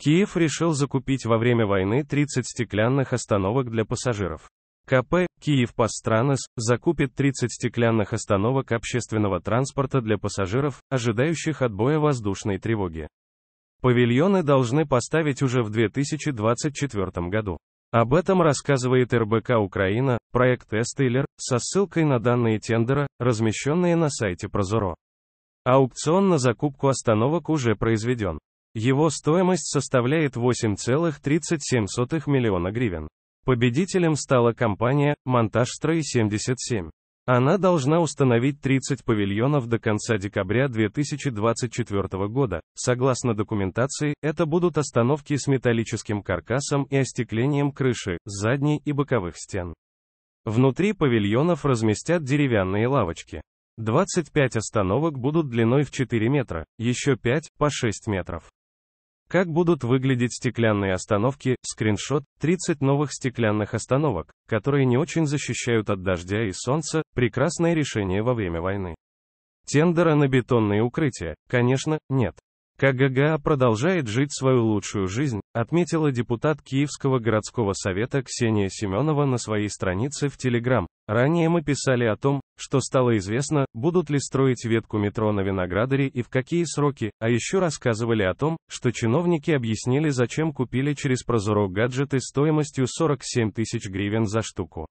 Киев решил закупить во время войны 30 стеклянных остановок для пассажиров. КП «Киев Пастранес» закупит 30 стеклянных остановок общественного транспорта для пассажиров, ожидающих отбоя воздушной тревоги. Павильоны должны поставить уже в 2024 году. Об этом рассказывает РБК Украина, проект Эстейлер, со ссылкой на данные тендера, размещенные на сайте Прозоро. Аукцион на закупку остановок уже произведен. Его стоимость составляет 8,37 миллиона гривен. Победителем стала компания «Монтажстрой-77». Она должна установить 30 павильонов до конца декабря 2024 года. Согласно документации, это будут остановки с металлическим каркасом и остеклением крыши, задней и боковых стен. Внутри павильонов разместят деревянные лавочки. 25 остановок будут длиной в 4 метра, еще 5 по 6 метров. Как будут выглядеть стеклянные остановки? Скриншот. 30 новых стеклянных остановок, которые не очень защищают от дождя и солнца. Прекрасное решение во время войны. Тендера на бетонные укрытия, конечно, нет. КГГА продолжает жить свою лучшую жизнь, отметила депутат Киевского городского совета Ксения Семенова на своей странице в Телеграм. Ранее мы писали о том, что стало известно, будут ли строить ветку метро на Виноградаре и в какие сроки, а еще рассказывали о том, что чиновники объяснили зачем купили через прозорок гаджеты стоимостью 47 тысяч гривен за штуку.